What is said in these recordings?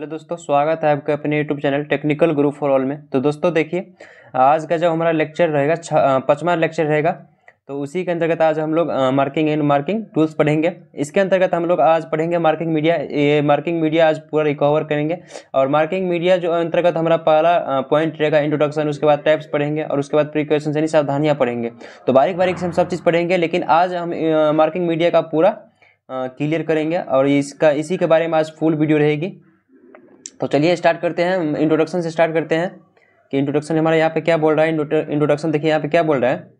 hello दोस्तों स्वागत है आपका अपने YouTube channel technical group for all में तो दोस्तों देखिए आज का जो हमारा लेक्चर रहेगा पचवा लेक्चर रहेगा तो उसी के अंतर्गत आज हम लोग मार्किंग एंड मार्किंग टूल्स पढ़ेंगे इसके अंतर्गत हम लोग आज पढ़ेंगे मार्किंग मीडिया ये मार्किंग मीडिया आज पूरा रिकवर करेंगे और मार्किंग मीडिया जो अंतर्गत हमारा पहला पॉइंट रहेगा इंट्रोडक्शन उसके बाद टाइप्स पढ़ेंगे और उसके बाद प्रिकॉशन यानी सावधानियाँ पढ़ेंगे तो बारीक बारीक से हम सब चीज़ पढ़ेंगे लेकिन आज हम मार्किंग मीडिया का पूरा क्लियर करेंगे और इसका इसी के बारे में आज फुल वीडियो रहेगी तो चलिए स्टार्ट करते हैं इंट्रोडक्शन से स्टार्ट करते हैं कि इंट्रोडक्शन हमारा यहाँ पे क्या बोल रहा है इंट्रोडक्शन देखिए यहाँ पे क्या बोल रहा है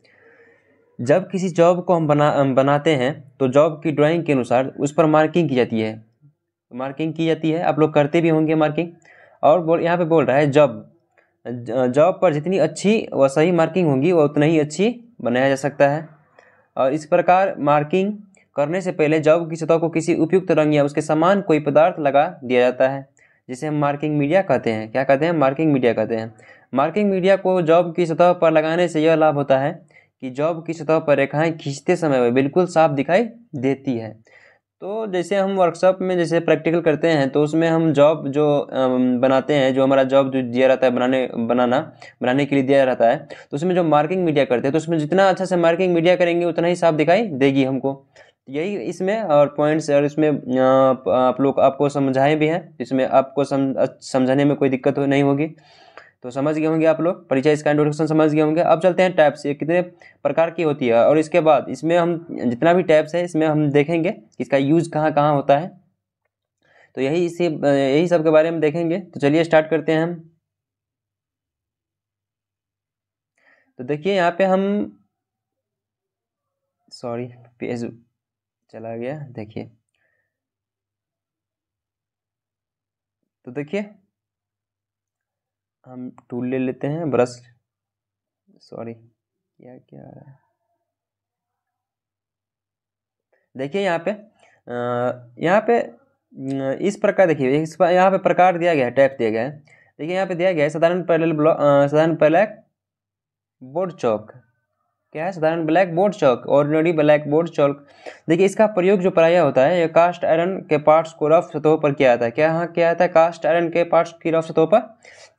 जब किसी जॉब को हम बना बनाते हैं तो जॉब की ड्राइंग के अनुसार उस पर मार्किंग की जाती है मार्किंग की जाती है आप लोग करते भी होंगे मार्किंग और बोल यहाँ पे बोल रहा है जॉब जॉब पर जितनी अच्छी व सही मार्किंग होगी वह उतना ही अच्छी बनाया जा सकता है और इस प्रकार मार्किंग करने से पहले जॉब की सतह को किसी उपयुक्त रंग या उसके समान कोई पदार्थ लगा दिया जाता है जिसे हम मार्किंग मीडिया कहते हैं क्या कहते हैं मार्किंग मीडिया कहते हैं मार्किंग मीडिया को जॉब की सतह पर लगाने से यह लाभ होता है कि जॉब की सतह पर रेखाएँ खींचते समय वह बिल्कुल साफ दिखाई देती है तो जैसे हम वर्कशॉप में जैसे प्रैक्टिकल करते हैं तो उसमें हम जॉब जो बनाते हैं जो हमारा जॉब जो दिया रहता है बनाने बनाना बनाने के लिए दिया रहता है तो उसमें जो मार्किंग मीडिया करते हैं तो उसमें जितना अच्छा से मार्किंग मीडिया करेंगे उतना ही साफ दिखाई देगी हमको यही इसमें और पॉइंट्स और इसमें आप लोग आपको समझाए भी हैं इसमें आपको समझाने में कोई दिक्कत हो तो नहीं होगी तो समझ गए होंगे आप लोग परिचय इसका इंट्रोडक्शन समझ गए होंगे अब चलते हैं टैप्स ये कितने प्रकार की होती है और इसके बाद इसमें हम जितना भी टैप्स है इसमें हम देखेंगे इसका यूज़ कहाँ कहाँ होता है तो यही इसी यही सब के बारे में देखेंगे तो चलिए स्टार्ट करते हैं हम तो देखिए यहाँ पे हम सॉरी पेज चला गया देखिए तो देखिए हम टूल ले लेते हैं ब्रश सॉरी क्या क्या आ रहा है देखिए यहाँ पे यहाँ पे इस प्रकार देखिए इस पर यहाँ पे प्रकार दिया गया है टैप दिया गया है देखिए यहाँ पे दिया गया है साधारण पैरेलल ब्लॉक साधारण पैरेलल बोर्ड चौक क्या है साधारण black board chalk ordinary black board chalk देखिए इसका प्रयोग जो प्रायः होता है यह कास्ट आयरन के पार्ट्स को रफ सतहों पर किया जाता है क्या हाँ क्या आता है कास्ट आयरन के पार्ट्स की रफ सतहों पर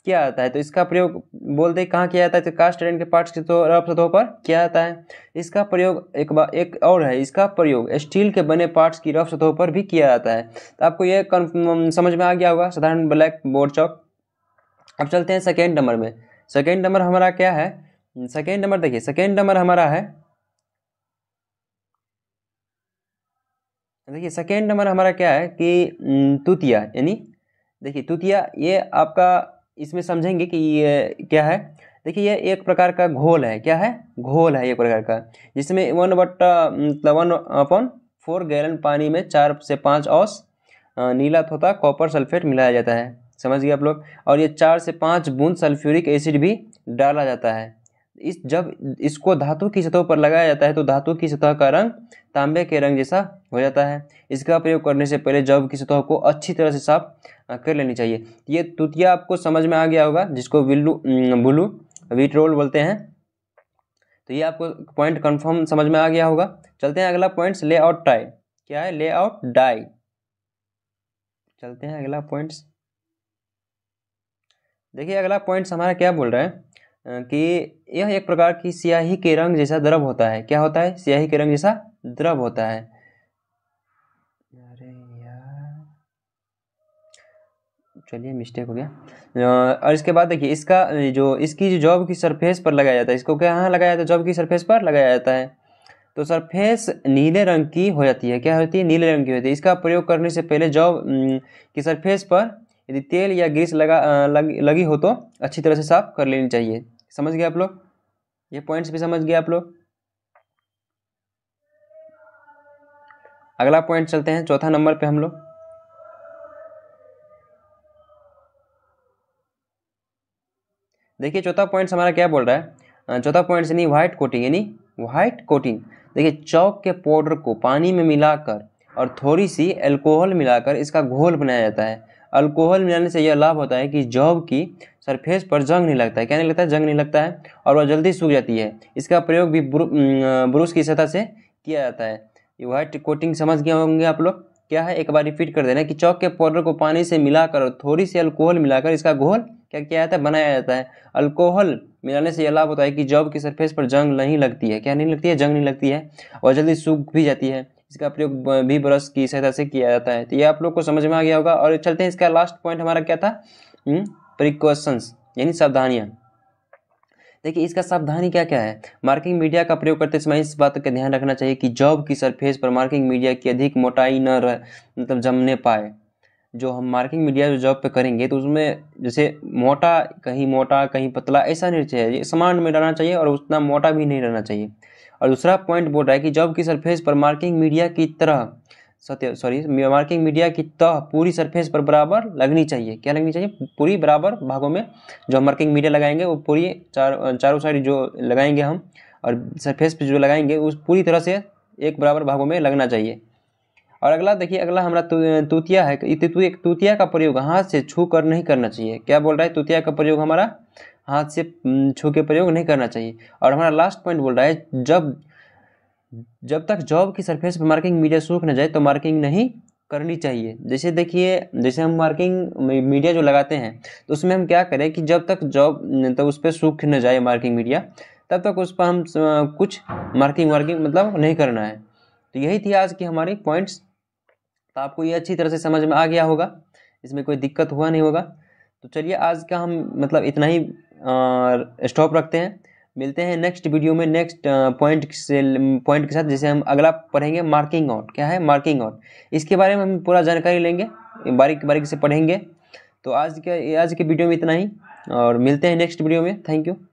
किया जाता है तो इसका प्रयोग बोलते कहाँ किया जाता है तो कास्ट आयरन के पार्ट्स की तो रफ सतहों पर किया जाता है इसका प्रयोग एक बार एक और है इसका प्रयोग स्टील के बने पार्ट्स की रफ सतहों पर भी किया जाता है तो आपको यह समझ में आ गया होगा साधारण ब्लैक बोर्ड चौक अब चलते हैं सेकेंड नंबर में सेकेंड नंबर हमारा क्या है सेकेंड हम्म, नंबर देखिए सेकेंड नंबर हमारा है देखिए सेकेंड नंबर हमारा क्या है कि हम्म, तुतिया यानी देखिए तुतिया ये आपका इसमें समझेंगे कि ये क्या है देखिए ये एक प्रकार का घोल है क्या है घोल है एक प्रकार का जिसमें वन बट uh, मतलब वन अपॉन फोर गैलन पानी में चार से पाँच औस नीला थोता कॉपर सल्फेट मिलाया जाता है समझ गए आप लोग और ये चार से पाँच बूंद सल्फ्यूरिक एसिड भी डाला जाता है इस जब इसको धातु की सतह पर लगाया जाता है तो धातु की सतह का रंग तांबे के रंग जैसा हो जाता है इसका प्रयोग करने से पहले जब की सतह को अच्छी तरह से साफ कर लेनी चाहिए ये तुतिया आपको समझ में आ गया होगा जिसको बिल्लू बुलू विट्रोल बोलते हैं तो ये आपको पॉइंट कंफर्म समझ में आ गया होगा चलते हैं अगला पॉइंट्स ले आउट टाई क्या है ले आउट डाई चलते हैं अगला पॉइंट्स देखिए अगला पॉइंट्स हमारा क्या बोल रहा है कि यह एक प्रकार की स्याही के रंग जैसा द्रव होता है क्या होता है स्याही के रंग जैसा द्रव होता है चलिए मिस्टेक हो गया और इसके बाद देखिए इसका जो इसकी जो जॉब की सरफेस पर लगाया जाता है इसको क्या हाँ, लगाया जाता है जॉब की सरफेस पर लगाया जाता है तो सरफेस नीले रंग की हो जाती है क्या होती है नीले रंग की होती है इसका प्रयोग करने से पहले जॉब की सरफेस पर यदि तेल या ग्रीस लगा लग, लगी हो तो अच्छी तरह से साफ कर लेनी चाहिए समझ गए आप लोग ये पॉइंट्स भी समझ गए आप लोग अगला पॉइंट चलते हैं चौथा नंबर पे हम लोग देखिए चौथा पॉइंट हमारा क्या बोल रहा है चौथा पॉइंट यानी व्हाइट कोटिंग यानी व्हाइट कोटिंग देखिए चौक के पाउडर को पानी में मिलाकर और थोड़ी सी अल्कोहल मिलाकर इसका घोल बनाया जाता है अल्कोहल मिलाने से यह लाभ होता है कि जॉब की सरफेस पर जंग नहीं लगता है क्या नहीं लगता है जंग नहीं लगता है और वह जल्दी सूख जाती है इसका प्रयोग भी ब्रूस की सतह से किया जाता है व्हाइट कोटिंग समझ गए होंगे आप लोग क्या है एक बार रिपीट कर देना कि चौक के पाउडर को पानी से मिलाकर और थोड़ी सी अल्कोहल मिलाकर इसका घोल क्या किया जाता है बनाया जाता है अल्कोहल मिलाने से यह लाभ होता है कि जॉब की सरफेस पर जंग नहीं लगती है क्या नहीं लगती है जंग नहीं लगती है और जल्दी सूख भी जाती है इसका प्रयोग भी ब्रश की सहायता से किया जाता है तो ये आप लोग को समझ में आ गया होगा और चलते हैं इसका लास्ट पॉइंट हमारा क्या था प्रिकॉशंस हम्म, यानी सावधानियाँ देखिए इसका सावधानी क्या क्या है मार्किंग मीडिया का प्रयोग करते समय इस बात का ध्यान रखना चाहिए कि जॉब की सरफेस पर मार्किंग मीडिया की अधिक मोटाई न रह मतलब जमने पाए जो हम मार्किंग मीडिया जो जॉब पे करेंगे तो उसमें जैसे मोटा कहीं मोटा कहीं पतला ऐसा नहीं चाहिए समान में रहना चाहिए और उतना मोटा भी नहीं रहना चाहिए और दूसरा पॉइंट बोल रहा है कि जबकि सरफेस पर मार्किंग मीडिया की तरह सत्य सॉरी मार्किंग मीडिया की तह पूरी सरफेस पर बराबर लगनी चाहिए क्या लगनी चाहिए पूरी बराबर भागों में जो हम मार्किंग मीडिया लगाएंगे वो पूरी चार चारों साइड जो लगाएंगे हम और सरफेस पर जो लगाएंगे उस पूरी तरह से एक बराबर भागों में लगना चाहिए और अगला देखिए अगला हमारा तूतिया है तूतिया का प्रयोग हाथ से छू कर नहीं करना चाहिए क्या बोल रहा है तूतिया का प्रयोग हमारा हाथ से छू के प्रयोग नहीं करना चाहिए और हमारा लास्ट पॉइंट बोल रहा है जब जब तक जॉब की सरफेस पर मार्किंग मीडिया सूख न जाए तो मार्किंग नहीं करनी चाहिए जैसे देखिए जैसे हम मार्किंग मीडिया जो लगाते हैं तो उसमें हम क्या करें कि जब तक जॉब तो उस पर सूख न जाए मार्किंग मीडिया तब तक उस पर हम कुछ मार्किंग वार्किंग मतलब नहीं करना है तो यही थी आज की हमारी पॉइंट्स तो आपको ये अच्छी तरह से समझ में आ गया होगा इसमें कोई दिक्कत हुआ नहीं होगा तो चलिए आज का हम मतलब इतना ही स्टॉप रखते हैं मिलते हैं नेक्स्ट वीडियो में नेक्स्ट पॉइंट से पॉइंट के साथ जैसे हम अगला पढ़ेंगे मार्किंग आउट क्या है मार्किंग आउट इसके बारे में हम पूरा जानकारी लेंगे बारीक बारीक से पढ़ेंगे तो आज के आज के वीडियो में इतना ही और मिलते हैं नेक्स्ट वीडियो में थैंक यू